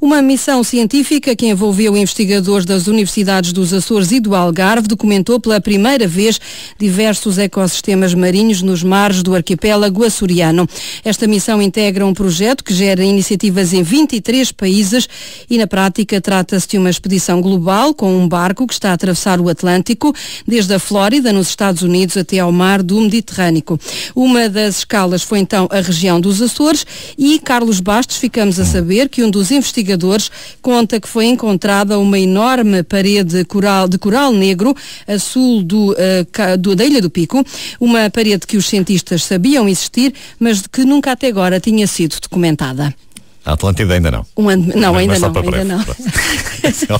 Uma missão científica que envolveu investigadores das universidades dos Açores e do Algarve documentou pela primeira vez diversos ecossistemas marinhos nos mares do arquipélago açoriano. Esta missão integra um projeto que gera iniciativas em 23 países e, na prática, trata-se de uma expedição global com um barco que está a atravessar o Atlântico, desde a Flórida, nos Estados Unidos, até ao mar do Mediterrâneo. Uma das escalas foi então a região dos Açores e, Carlos Bastos, ficamos a saber que um dos investigadores investigadores, conta que foi encontrada uma enorme parede coral, de coral negro a sul do, eh, do, da Ilha do Pico, uma parede que os cientistas sabiam existir, mas que nunca até agora tinha sido documentada. A Atlântida ainda não. Um não, ainda, não, ainda não.